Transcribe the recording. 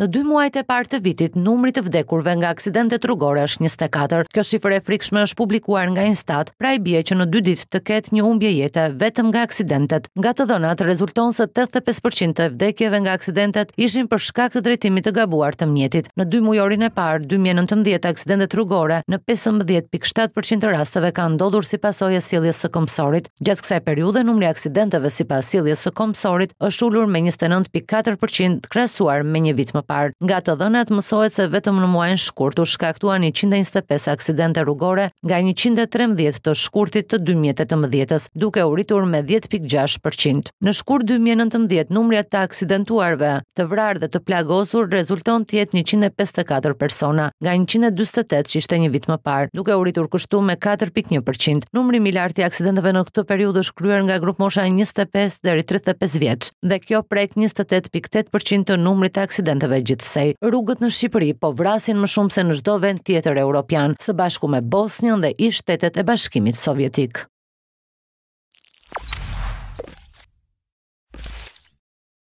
Në dy muajt e parë të vitit, numri të vdekurve nga aksidente rrugore është 24. Kjo shifër e frikshme është publikuar nga Instat, pra i bie që në dy ditë të ketë një humbje jete vetëm nga aksidentet. Nga të dhënat rezulton se 85% të vdekjeve nga aksidentet ishin për shkak të drejtimit të gabuar të mjetit. Në dy mujorin e parë, 2019 aksidente rrugore në 15.7% të rasteve kanë ndodhur si pasojë sjelljes së komsorit. Gjatë kësaj periudhe numri aksidenteve sipas sjelljes së komsorit është ulur me 29.4% krahasuar me një vit më parë. Nga të dhënat mësohet se vetëm në muajin shkurt u shkaktuan 125 aksidente rrugore nga 113 të shkurtit të 2018-s, duke u rritur me 10.6%. Në shkurt 2019, numri i aksidentuarve të vrarë dhe të plagosur rezulton të jetë 154 persona nga 148 që ishte një vit më parë, duke u rritur kështu me 4.1%. Numri i lartë i aksidenteve në këtë periudhë është kryer nga grupi mosha 25 deri 35 vjeç dhe kjo prek 28.8% të numrit të aksidenteve gjithsej. Rrugët në Shqipëri po vrasin më shumë se në shdo vend tjetër europian, së bashku me Bosnjën dhe i shtetet e bashkimit sovjetik.